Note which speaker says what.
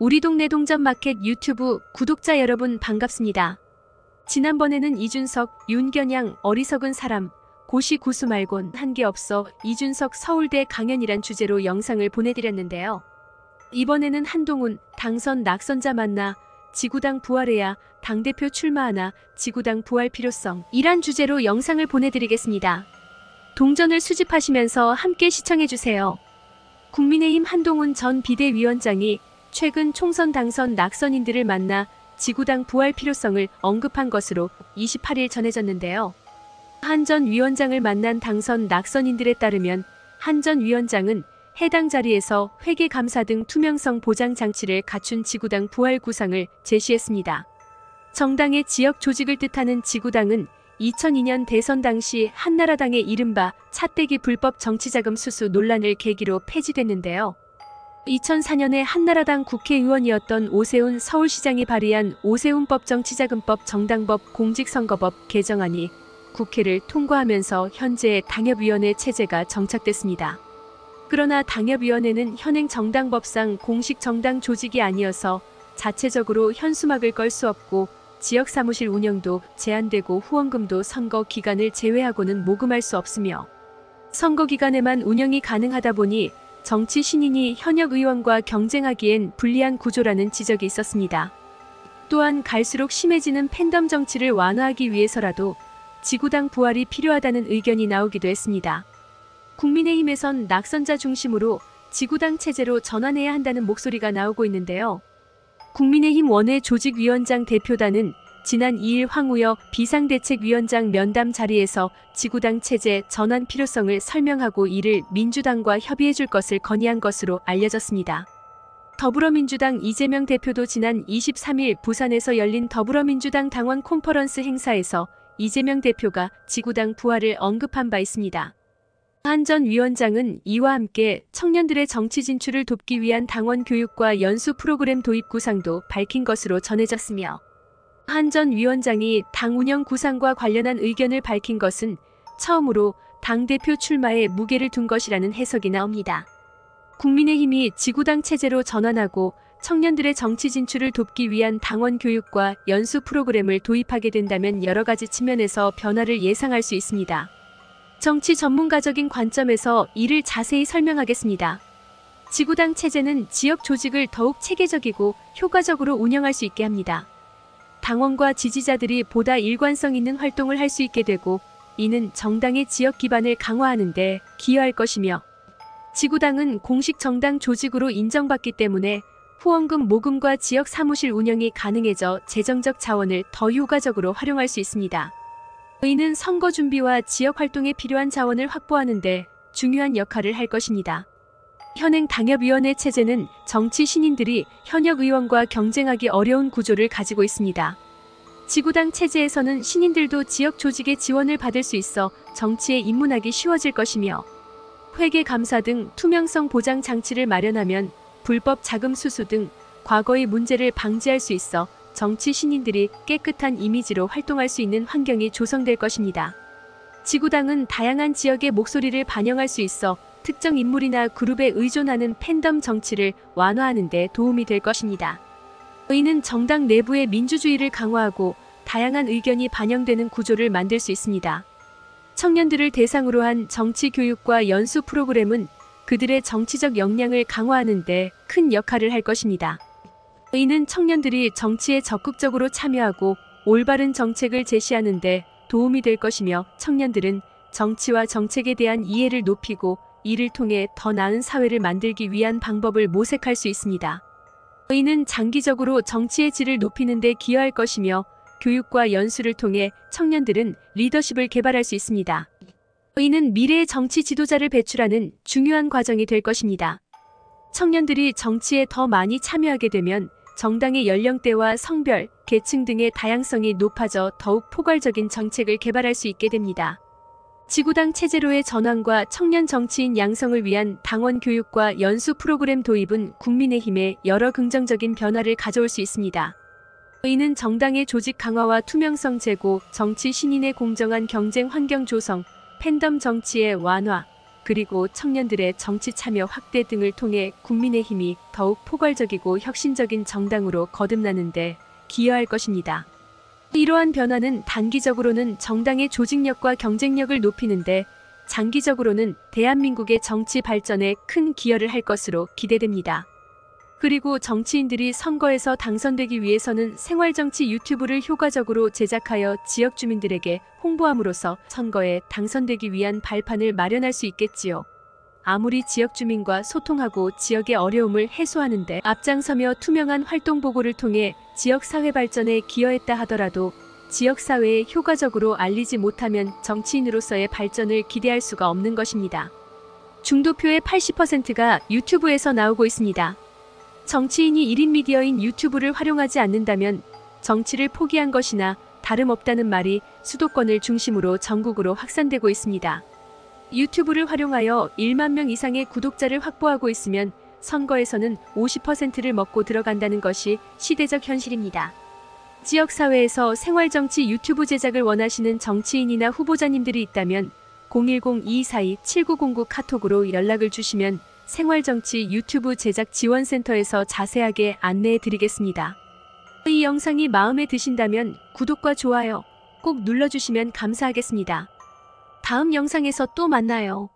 Speaker 1: 우리 동네 동전마켓 유튜브 구독자 여러분 반갑습니다. 지난번에는 이준석, 윤견양, 어리석은 사람, 고시 고수 말곤 한 게 없어 이준석 서울대 강연이란 주제로 영상을 보내드렸는데요. 이번에는 한동훈, 당선 낙선자 만나, 지구당 부활해야, 당대표 출마하나, 지구당 부활 필요성 이란 주제로 영상을 보내드리겠습니다. 동전을 수집하시면서 함께 시청해주세요. 국민의힘 한동훈 전 비대위원장이 최근 총선 당선 낙선인들을 만나 지구당 부활 필요성을 언급한 것으로 28일 전해졌는데요. 한 전 위원장을 만난 당선 낙선인들에 따르면 한 전 위원장은 해당 자리에서 회계감사 등 투명성 보장 장치를 갖춘 지구당 부활 구상을 제시했습니다. 정당의 지역 조직을 뜻하는 지구당은 2002년 대선 당시 한나라당의 이른바 차떼기 불법 정치자금 수수 논란을 계기로 폐지됐는데요. 2004년에 한나라당 국회의원이었던 오세훈 서울시장이 발의한 오세훈법 정치자금법 정당법 공직선거법 개정안이 국회를 통과하면서 현재의 당협위원회 체제가 정착됐습니다. 그러나 당협위원회는 현행 정당법상 공식 정당 조직이 아니어서 자체적으로 현수막을 걸 수 없고 지역 사무실 운영도 제한되고 후원금도 선거 기간을 제외하고는 모금할 수 없으며 선거 기간에만 운영이 가능하다 보니 정치 신인이 현역 의원과 경쟁하기엔 불리한 구조라는 지적이 있었습니다. 또한 갈수록 심해지는 팬덤 정치를 완화하기 위해서라도 지구당 부활이 필요하다는 의견이 나오기도 했습니다. 국민의힘에선 낙선자 중심으로 지구당 체제로 전환해야 한다는 목소리가 나오고 있는데요. 국민의힘 원외 조직위원장 대표단은 지난 2일 황우혁 비상대책위원장 면담 자리에서 지구당 체제 전환 필요성을 설명하고 이를 민주당과 협의해 줄 것을 건의한 것으로 알려졌습니다. 더불어민주당 이재명 대표도 지난 23일 부산에서 열린 더불어민주당 당원 콘퍼런스 행사에서 이재명 대표가 지구당 부활을 언급한 바 있습니다. 한전 위원장은 이와 함께 청년들의 정치 진출을 돕기 위한 당원 교육과 연수 프로그램 도입 구상도 밝힌 것으로 전해졌으며 한전 위원장이 당 운영 구상과 관련한 의견을 밝힌 것은 처음으로 당대표 출마에 무게를 둔 것이라는 해석이 나옵니다. 국민의힘이 지구당 체제로 전환하고 청년들의 정치 진출을 돕기 위한 당원 교육과 연수 프로그램을 도입하게 된다면 여러 가지 측면에서 변화를 예상할 수 있습니다. 정치 전문가적인 관점에서 이를 자세히 설명하겠습니다. 지구당 체제는 지역 조직을 더욱 체계적이고 효과적으로 운영할 수 있게 합니다. 당원과 지지자들이 보다 일관성 있는 활동을 할 수 있게 되고 이는 정당의 지역 기반을 강화하는 데 기여할 것이며 지구당은 공식 정당 조직으로 인정받기 때문에 후원금 모금과 지역 사무실 운영이 가능해져 재정적 자원을 더 효과적으로 활용할 수 있습니다. 의는 선거 준비와 지역 활동에 필요한 자원을 확보하는 데 중요한 역할을 할 것입니다. 현행 당협위원회 체제는 정치 신인들이 현역 의원과 경쟁하기 어려운 구조를 가지고 있습니다. 지구당 체제에서는 신인들도 지역 조직의 지원을 받을 수 있어 정치에 입문하기 쉬워질 것이며 회계 감사 등 투명성 보장 장치를 마련하면 불법 자금 수수 등 과거의 문제를 방지할 수 있어 정치 신인들이 깨끗한 이미지로 활동할 수 있는 환경이 조성될 것입니다. 지구당은 다양한 지역의 목소리를 반영할 수 있어 특정 인물이나 그룹에 의존하는 팬덤 정치를 완화하는 데 도움이 될 것입니다. 의는 정당 내부의 민주주의를 강화하고 다양한 의견이 반영되는 구조를 만들 수 있습니다. 청년들을 대상으로 한 정치 교육과 연수 프로그램은 그들의 정치적 역량을 강화하는 데 큰 역할을 할 것입니다. 의는 청년들이 정치에 적극적으로 참여하고 올바른 정책을 제시하는 데 도움이 될 것이며 청년들은 정치와 정책에 대한 이해를 높이고 이를 통해 더 나은 사회를 만들기 위한 방법을 모색할 수 있습니다. 저희는 장기적으로 정치의 질을 높이는 데 기여할 것이며 교육과 연수를 통해 청년들은 리더십을 개발할 수 있습니다. 저희는 미래의 정치 지도자를 배출하는 중요한 과정이 될 것입니다. 청년들이 정치에 더 많이 참여하게 되면 정당의 연령대와 성별, 계층 등의 다양성이 높아져 더욱 포괄적인 정책을 개발할 수 있게 됩니다. 지구당 체제로의 전환과 청년 정치인 양성을 위한 당원 교육과 연수 프로그램 도입은 국민의힘에 여러 긍정적인 변화를 가져올 수 있습니다. 이는 정당의 조직 강화와 투명성 제고, 정치 신인의 공정한 경쟁 환경 조성, 팬덤 정치의 완화, 그리고 청년들의 정치 참여 확대 등을 통해 국민의힘이 더욱 포괄적이고 혁신적인 정당으로 거듭나는데 기여할 것입니다. 이러한 변화는 단기적으로는 정당의 조직력과 경쟁력을 높이는데 장기적으로는 대한민국의 정치 발전에 큰 기여를 할 것으로 기대됩니다. 그리고 정치인들이 선거에서 당선되기 위해서는 생활정치 유튜브를 효과적으로 제작하여 지역 주민들에게 홍보함으로써 선거에 당선되기 위한 발판을 마련할 수 있겠지요. 아무리 지역 주민과 소통하고 지역의 어려움을 해소하는데 앞장서며 투명한 활동 보고를 통해 지역사회 발전에 기여했다 하더라도 지역사회에 효과적으로 알리지 못하면 정치인으로서의 발전을 기대할 수가 없는 것입니다. 중도표의 80%가 유튜브에서 나오고 있습니다. 정치인이 1인 미디어인 유튜브를 활용하지 않는다면 정치를 포기한 것이나 다름없다는 말이 수도권을 중심으로 전국으로 확산되고 있습니다. 유튜브를 활용하여 1만 명 이상의 구독자를 확보하고 있으면 선거에서는 50%를 먹고 들어간다는 것이 시대적 현실입니다. 지역사회에서 생활정치 유튜브 제작을 원하시는 정치인이나 후보자님들이 있다면 010-242-7909 카톡으로 연락을 주시면 생활정치 유튜브 제작 지원센터에서 자세하게 안내해 드리겠습니다. 이 영상이 마음에 드신다면 구독과 좋아요 꼭 눌러주시면 감사하겠습니다. 다음 영상에서 또 만나요.